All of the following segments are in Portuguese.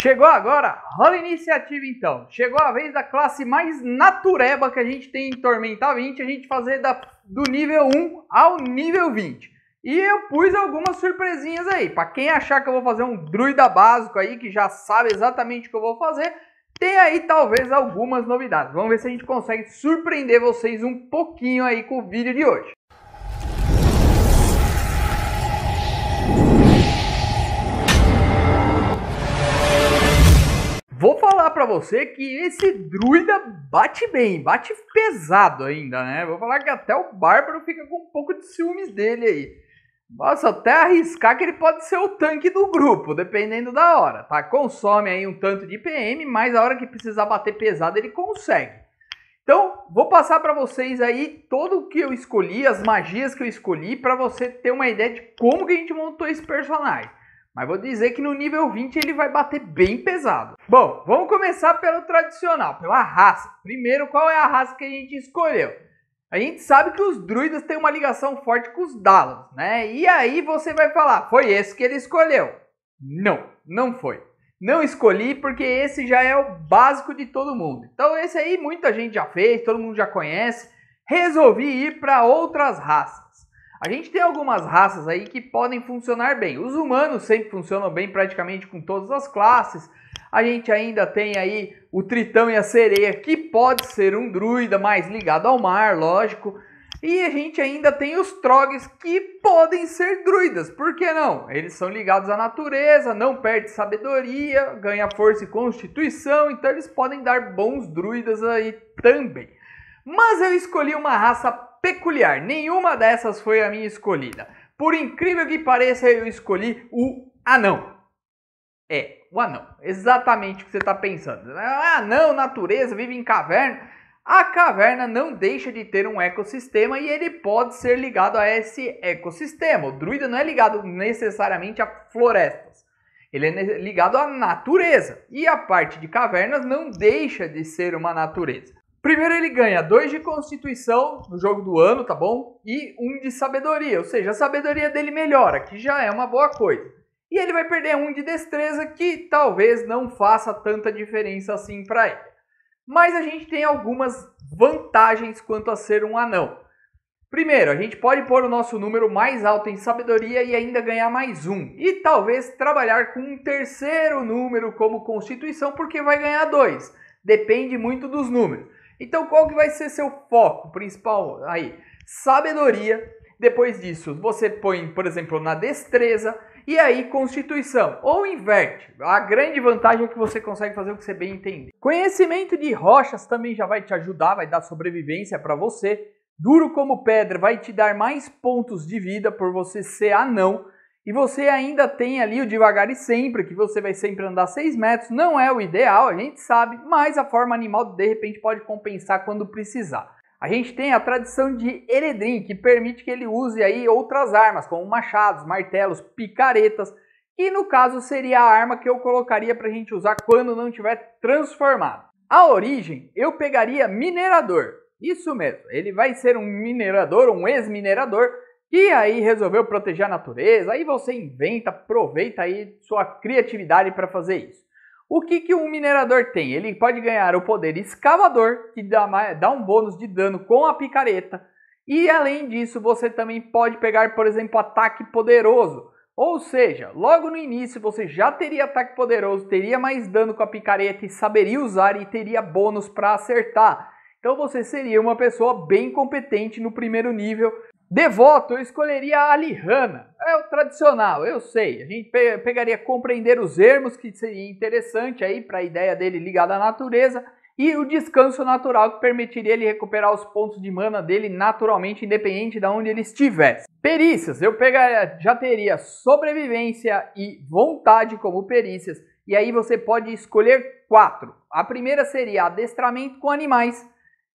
Chegou agora, rola a iniciativa então. Chegou a vez da classe mais natureba que a gente tem em Tormenta 20, a gente fazer da, do nível 1 ao nível 20. E eu pus algumas surpresinhas aí. Para quem achar que eu vou fazer um druida básico aí, que já sabe exatamente o que eu vou fazer, tem aí talvez algumas novidades. Vamos ver se a gente consegue surpreender vocês um pouquinho aí com o vídeo de hoje. falar para você que esse druida bate bem, bate pesado ainda, né? Vou falar que até o Bárbaro fica com um pouco de ciúmes dele aí. Posso até arriscar que ele pode ser o tanque do grupo, dependendo da hora, tá? Consome aí um tanto de PM, mas a hora que precisar bater pesado ele consegue. Então, vou passar para vocês aí todo o que eu escolhi, as magias que eu escolhi, para você ter uma ideia de como que a gente montou esse personagem. Mas vou dizer que no nível 20 ele vai bater bem pesado. Bom, vamos começar pelo tradicional, pela raça. Primeiro, qual é a raça que a gente escolheu? A gente sabe que os druidas têm uma ligação forte com os Dalos, né? E aí você vai falar, foi esse que ele escolheu. Não, não foi. Não escolhi porque esse já é o básico de todo mundo. Então esse aí muita gente já fez, todo mundo já conhece. Resolvi ir para outras raças. A gente tem algumas raças aí que podem funcionar bem. Os humanos sempre funcionam bem praticamente com todas as classes. A gente ainda tem aí o tritão e a sereia, que pode ser um druida mais ligado ao mar, lógico. E a gente ainda tem os trogs que podem ser druidas, por que não? Eles são ligados à natureza, não perde sabedoria, ganha força e constituição, então eles podem dar bons druidas aí também. Mas eu escolhi uma raça peculiar. Nenhuma dessas foi a minha escolhida. Por incrível que pareça, eu escolhi o anão. É, o anão. Exatamente o que você está pensando. Ah, anão, natureza, vive em caverna. A caverna não deixa de ter um ecossistema e ele pode ser ligado a esse ecossistema. O druida não é ligado necessariamente a florestas. Ele é ligado à natureza. E a parte de cavernas não deixa de ser uma natureza. Primeiro ele ganha dois de constituição no jogo do ano, tá bom? E um de sabedoria, ou seja, a sabedoria dele melhora, que já é uma boa coisa. E ele vai perder um de destreza, que talvez não faça tanta diferença assim para ele. Mas a gente tem algumas vantagens quanto a ser um anão. Primeiro, a gente pode pôr o nosso número mais alto em sabedoria e ainda ganhar mais um. E talvez trabalhar com um terceiro número como constituição, porque vai ganhar dois. Depende muito dos números. Então, qual que vai ser seu foco principal aí? Sabedoria. Depois disso, você põe, por exemplo, na destreza e aí constituição ou inverte. A grande vantagem é que você consegue fazer o que você bem entender. Conhecimento de rochas também já vai te ajudar, vai dar sobrevivência para você. Duro como pedra vai te dar mais pontos de vida por você ser anão. E você ainda tem ali o devagar e sempre, que você vai sempre andar 6 metros. Não é o ideal, a gente sabe, mas a forma animal de repente pode compensar quando precisar. A gente tem a tradição de Eredrin, que permite que ele use aí outras armas, como machados, martelos, picaretas, e no caso seria a arma que eu colocaria para a gente usar quando não tiver transformado. A origem, eu pegaria minerador. Isso mesmo, ele vai ser um minerador, um ex-minerador, e aí resolveu proteger a natureza, aí você inventa, aproveita aí sua criatividade para fazer isso. O que, que um minerador tem? Ele pode ganhar o poder escavador, que dá, dá um bônus de dano com a picareta. E além disso, você também pode pegar, por exemplo, ataque poderoso. Ou seja, logo no início você já teria ataque poderoso, teria mais dano com a picareta e saberia usar e teria bônus para acertar. Então você seria uma pessoa bem competente no primeiro nível Devoto, eu escolheria a Lihana. É o tradicional, eu sei. A gente pegaria compreender os ermos, que seria interessante aí para a ideia dele ligada à natureza, e o descanso natural, que permitiria ele recuperar os pontos de mana dele naturalmente, independente de onde ele estivesse. Perícias, eu pegaria, já teria sobrevivência e vontade como perícias, e aí você pode escolher quatro. A primeira seria adestramento com animais,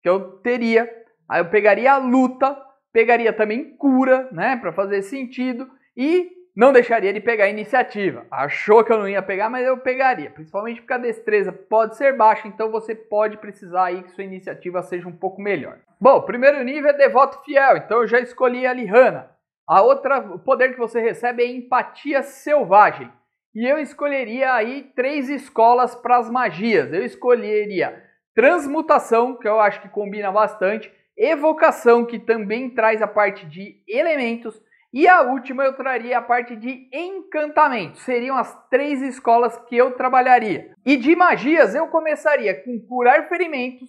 que eu teria. Aí eu pegaria a luta pegaria também cura, né, para fazer sentido e não deixaria de pegar iniciativa. Achou que eu não ia pegar, mas eu pegaria, principalmente porque a destreza pode ser baixa, então você pode precisar aí que sua iniciativa seja um pouco melhor. Bom, primeiro nível é devoto fiel, então eu já escolhi a Lihana. A outra, o poder que você recebe é empatia selvagem. E eu escolheria aí três escolas para as magias. Eu escolheria transmutação, que eu acho que combina bastante evocação, que também traz a parte de elementos, e a última eu traria a parte de encantamento. Seriam as três escolas que eu trabalharia. E de magias eu começaria com curar ferimentos.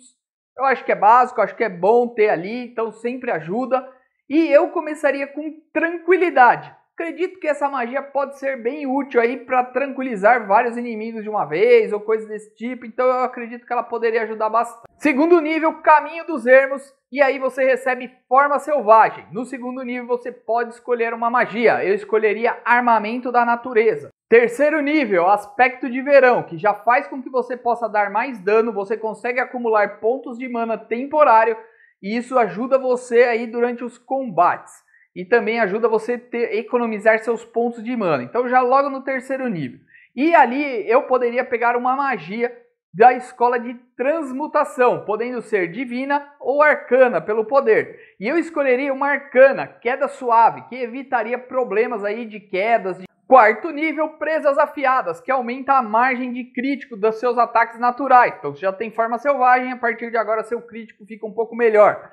Eu acho que é básico, acho que é bom ter ali, então sempre ajuda. E eu começaria com tranquilidade. Acredito que essa magia pode ser bem útil aí para tranquilizar vários inimigos de uma vez ou coisas desse tipo, então eu acredito que ela poderia ajudar bastante. Segundo nível, caminho dos ermos, e aí você recebe forma selvagem. No segundo nível, você pode escolher uma magia. Eu escolheria armamento da natureza. Terceiro nível, aspecto de verão, que já faz com que você possa dar mais dano, você consegue acumular pontos de mana temporário, e isso ajuda você aí durante os combates. E também ajuda você ter, economizar seus pontos de mana. Então já logo no terceiro nível. E ali eu poderia pegar uma magia da escola de transmutação, podendo ser divina ou arcana pelo poder. E eu escolheria uma arcana, queda suave, que evitaria problemas aí de quedas. De... Quarto nível, presas afiadas, que aumenta a margem de crítico dos seus ataques naturais. Então, se já tem forma selvagem, a partir de agora seu crítico fica um pouco melhor.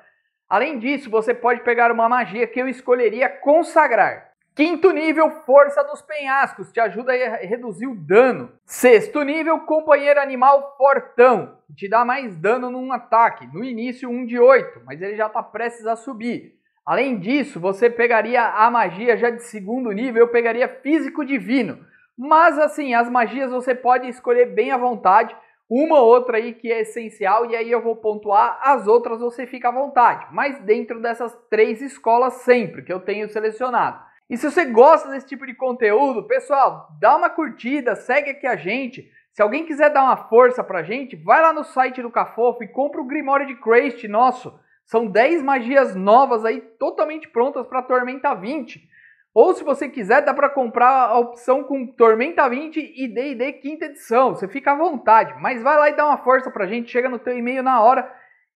Além disso, você pode pegar uma magia que eu escolheria consagrar Quinto nível, força dos penhascos, te ajuda a reduzir o dano. Sexto nível, companheiro animal fortão, que te dá mais dano num ataque. No início, um de 8, mas ele já está prestes a subir. Além disso, você pegaria a magia já de segundo nível, eu pegaria físico divino. Mas assim, as magias você pode escolher bem à vontade, uma ou outra aí que é essencial, e aí eu vou pontuar, as outras você fica à vontade. Mas dentro dessas três escolas sempre que eu tenho selecionado. E se você gosta desse tipo de conteúdo, pessoal, dá uma curtida, segue aqui a gente. Se alguém quiser dar uma força pra gente, vai lá no site do Cafofo e compra o Grimório de Crest nosso. São 10 magias novas aí, totalmente prontas para Tormenta 20. Ou se você quiser, dá para comprar a opção com Tormenta 20 e D&D quinta edição. Você fica à vontade, mas vai lá e dá uma força pra gente, chega no teu e-mail na hora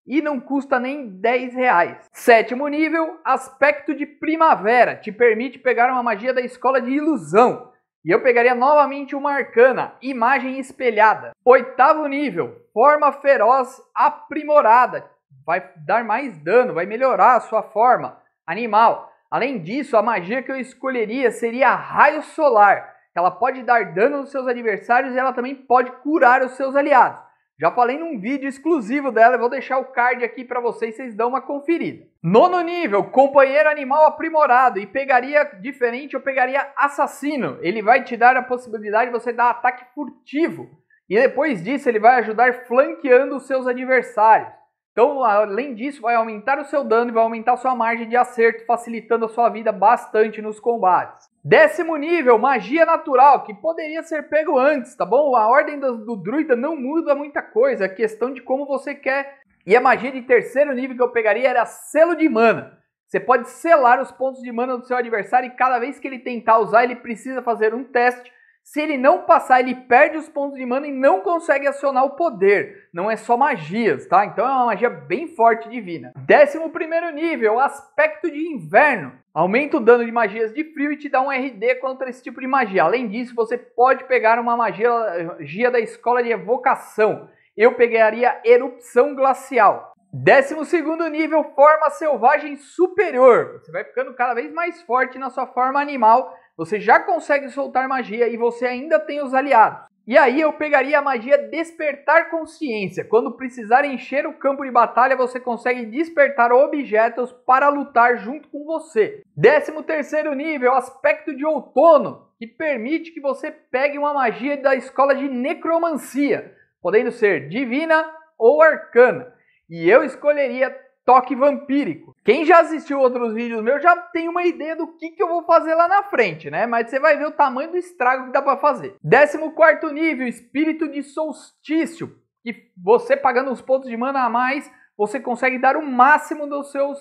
e não custa nem 10 reais. Sétimo nível, aspecto de primavera, te permite pegar uma magia da escola de ilusão. E eu pegaria novamente uma arcana, imagem espelhada. Oitavo nível, forma feroz aprimorada. Vai dar mais dano, vai melhorar a sua forma animal. Além disso, a magia que eu escolheria seria raio solar. Ela pode dar dano aos seus adversários e ela também pode curar os seus aliados. Já falei num vídeo exclusivo dela, eu vou deixar o card aqui para vocês, vocês dão uma conferida. Nono nível, companheiro animal aprimorado e pegaria diferente, eu pegaria assassino. Ele vai te dar a possibilidade de você dar ataque furtivo e depois disso ele vai ajudar flanqueando os seus adversários. Então, além disso, vai aumentar o seu dano e vai aumentar a sua margem de acerto, facilitando a sua vida bastante nos combates. Décimo nível, magia natural, que poderia ser pego antes, tá bom? A ordem do, do druida não muda muita coisa, é questão de como você quer. E a magia de terceiro nível que eu pegaria era selo de mana. Você pode selar os pontos de mana do seu adversário e cada vez que ele tentar usar, ele precisa fazer um teste se ele não passar, ele perde os pontos de mana e não consegue acionar o poder. Não é só magias, tá? Então é uma magia bem forte divina. Décimo primeiro nível, aspecto de inverno. Aumenta o dano de magias de frio e te dá um RD contra esse tipo de magia. Além disso, você pode pegar uma magia, da escola de evocação. Eu pegaria erupção glacial. Décimo segundo nível, forma selvagem superior. Você vai ficando cada vez mais forte na sua forma animal você já consegue soltar magia e você ainda tem os aliados. E aí eu pegaria a magia Despertar Consciência. Quando precisar encher o campo de batalha, você consegue despertar objetos para lutar junto com você. 13 terceiro nível, Aspecto de Outono, que permite que você pegue uma magia da escola de necromancia, podendo ser divina ou arcana. E eu escolheria toque vampírico. Quem já assistiu outros vídeos meus já tem uma ideia do que, que eu vou fazer lá na frente, né? Mas você vai ver o tamanho do estrago que dá para fazer. 14 nível, espírito de solstício. E você pagando uns pontos de mana a mais, você consegue dar o máximo dos seus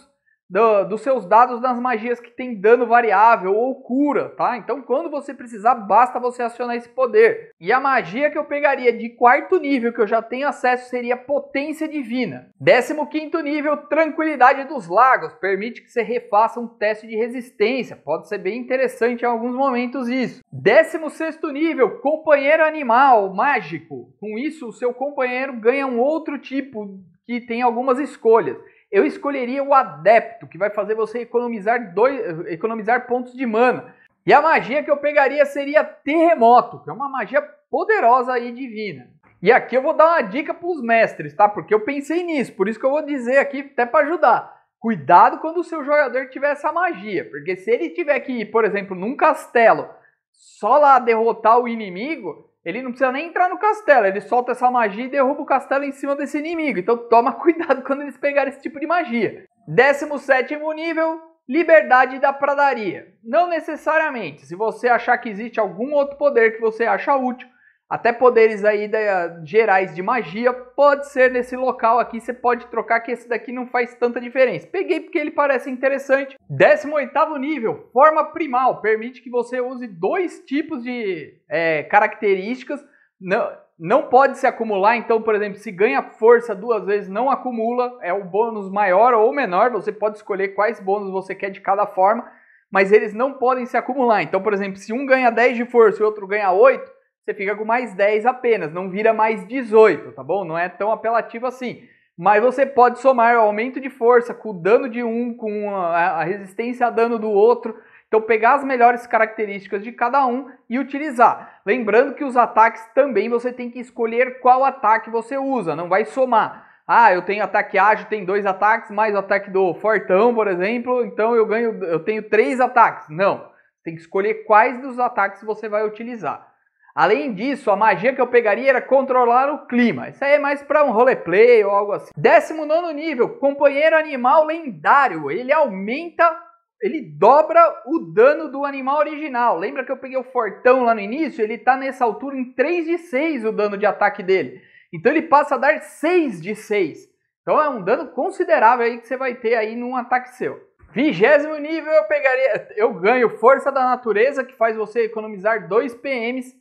do, dos seus dados nas magias que tem dano variável ou cura, tá? Então quando você precisar, basta você acionar esse poder. E a magia que eu pegaria de quarto nível, que eu já tenho acesso, seria Potência Divina. Décimo quinto nível, Tranquilidade dos Lagos. Permite que você refaça um teste de resistência. Pode ser bem interessante em alguns momentos isso. Décimo sexto nível, Companheiro Animal Mágico. Com isso, o seu companheiro ganha um outro tipo que tem algumas escolhas eu escolheria o adepto, que vai fazer você economizar, dois, economizar pontos de mana. E a magia que eu pegaria seria terremoto, que é uma magia poderosa e divina. E aqui eu vou dar uma dica para os mestres, tá? Porque eu pensei nisso, por isso que eu vou dizer aqui até para ajudar. Cuidado quando o seu jogador tiver essa magia, porque se ele tiver que ir, por exemplo, num castelo, só lá derrotar o inimigo, ele não precisa nem entrar no castelo, ele solta essa magia e derruba o castelo em cima desse inimigo. Então toma cuidado quando eles pegarem esse tipo de magia. 17 nível, liberdade da pradaria. Não necessariamente, se você achar que existe algum outro poder que você acha útil, até poderes aí da, gerais de magia pode ser nesse local aqui, você pode trocar que esse daqui não faz tanta diferença. Peguei porque ele parece interessante. 18º nível, forma primal, permite que você use dois tipos de é, características. Não, não pode se acumular, então, por exemplo, se ganha força duas vezes, não acumula, é o um bônus maior ou menor, você pode escolher quais bônus você quer de cada forma, mas eles não podem se acumular. Então, por exemplo, se um ganha 10 de força e o outro ganha 8, você fica com mais 10 apenas, não vira mais 18, tá bom? Não é tão apelativo assim. Mas você pode somar o aumento de força com o dano de um, com a resistência a dano do outro. Então pegar as melhores características de cada um e utilizar. Lembrando que os ataques também você tem que escolher qual ataque você usa, não vai somar. Ah, eu tenho ataque ágil, tem dois ataques, mais o ataque do Fortão, por exemplo, então eu ganho, eu tenho três ataques. Não, tem que escolher quais dos ataques você vai utilizar. Além disso, a magia que eu pegaria era controlar o clima. Isso aí é mais para um roleplay ou algo assim. 19 nível, companheiro animal lendário. Ele aumenta, ele dobra o dano do animal original. Lembra que eu peguei o fortão lá no início? Ele tá nessa altura em 3 de 6 o dano de ataque dele. Então ele passa a dar 6 de 6. Então é um dano considerável aí que você vai ter aí num ataque seu. Vigésimo nível eu pegaria, eu ganho força da natureza que faz você economizar 2 PMs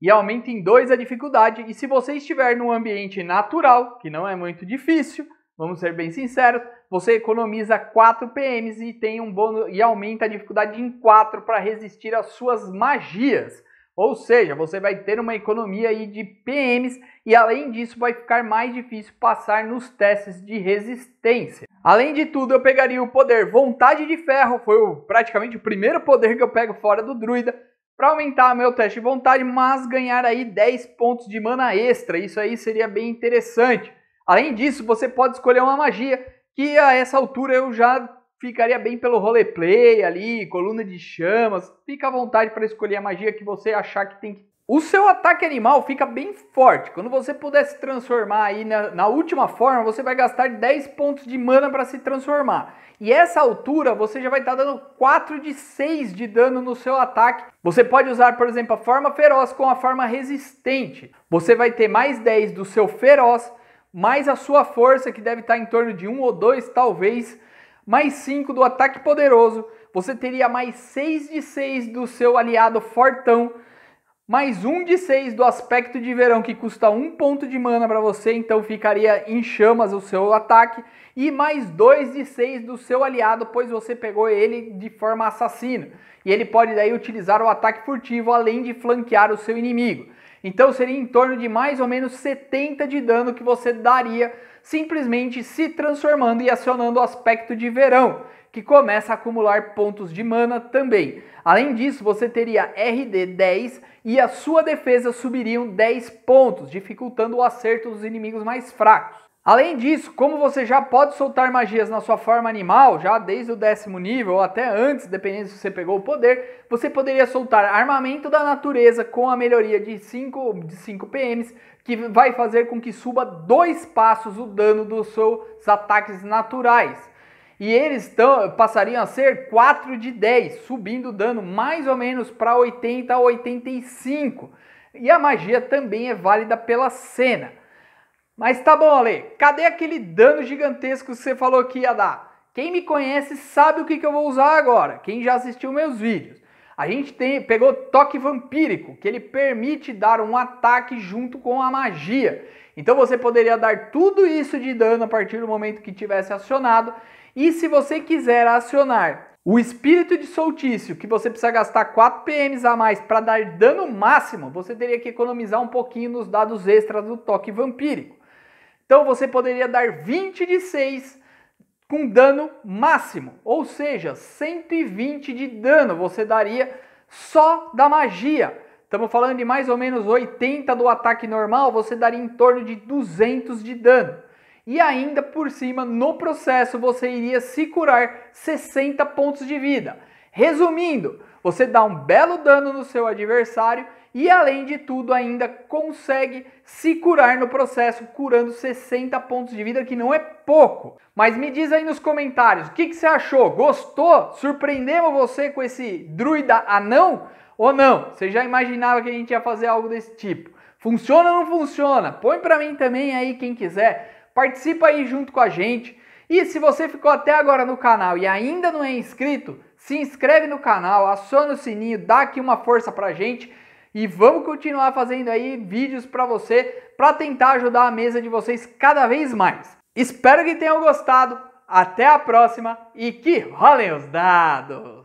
e aumenta em 2 a dificuldade. E se você estiver num ambiente natural, que não é muito difícil, vamos ser bem sinceros, você economiza 4 PMs e tem um bônus e aumenta a dificuldade em 4 para resistir às suas magias. Ou seja, você vai ter uma economia aí de PMs e além disso vai ficar mais difícil passar nos testes de resistência. Além de tudo, eu pegaria o poder Vontade de Ferro, foi o, praticamente o primeiro poder que eu pego fora do druida, para aumentar meu teste de vontade, mas ganhar aí 10 pontos de mana extra. Isso aí seria bem interessante. Além disso, você pode escolher uma magia, que a essa altura eu já ficaria bem pelo roleplay ali, coluna de chamas. Fica à vontade para escolher a magia que você achar que tem que o seu ataque animal fica bem forte. Quando você puder se transformar aí na, na última forma, você vai gastar 10 pontos de mana para se transformar. E essa altura você já vai estar tá dando 4 de 6 de dano no seu ataque. Você pode usar, por exemplo, a forma feroz com a forma resistente. Você vai ter mais 10 do seu feroz, mais a sua força, que deve estar tá em torno de 1 ou 2 talvez, mais 5 do ataque poderoso. Você teria mais 6 de 6 do seu aliado fortão mais um de seis do aspecto de verão que custa um ponto de mana para você, então ficaria em chamas o seu ataque. E mais dois de seis do seu aliado, pois você pegou ele de forma assassina. E ele pode daí utilizar o ataque furtivo, além de flanquear o seu inimigo. Então seria em torno de mais ou menos 70 de dano que você daria simplesmente se transformando e acionando o aspecto de verão que começa a acumular pontos de mana também. Além disso, você teria RD 10 e a sua defesa subiriam 10 pontos, dificultando o acerto dos inimigos mais fracos. Além disso, como você já pode soltar magias na sua forma animal, já desde o décimo nível ou até antes, dependendo se você pegou o poder, você poderia soltar armamento da natureza com a melhoria de 5, de 5 PMs, que vai fazer com que suba dois passos o dano dos seus ataques naturais e eles tão, passariam a ser 4 de 10, subindo o dano mais ou menos para 80 a 85. E a magia também é válida pela cena. Mas tá bom, Ale, cadê aquele dano gigantesco que você falou que ia dar? Quem me conhece sabe o que, que eu vou usar agora, quem já assistiu meus vídeos. A gente tem, pegou Toque Vampírico, que ele permite dar um ataque junto com a magia. Então você poderia dar tudo isso de dano a partir do momento que tivesse acionado e se você quiser acionar o espírito de soltício, que você precisa gastar 4 PMs a mais para dar dano máximo, você teria que economizar um pouquinho nos dados extras do toque vampírico. Então você poderia dar 20 de 6 com dano máximo, ou seja, 120 de dano você daria só da magia. Estamos falando de mais ou menos 80 do ataque normal, você daria em torno de 200 de dano e ainda por cima, no processo, você iria se curar 60 pontos de vida. Resumindo, você dá um belo dano no seu adversário e, além de tudo, ainda consegue se curar no processo, curando 60 pontos de vida, que não é pouco. Mas me diz aí nos comentários o que, que você achou? Gostou? Surpreendemos você com esse druida anão? Ou não? Você já imaginava que a gente ia fazer algo desse tipo? Funciona ou não funciona? Põe para mim também aí quem quiser participa aí junto com a gente. E se você ficou até agora no canal e ainda não é inscrito, se inscreve no canal, aciona o sininho, dá aqui uma força pra gente e vamos continuar fazendo aí vídeos para você para tentar ajudar a mesa de vocês cada vez mais. Espero que tenham gostado. Até a próxima e que rolem os dados!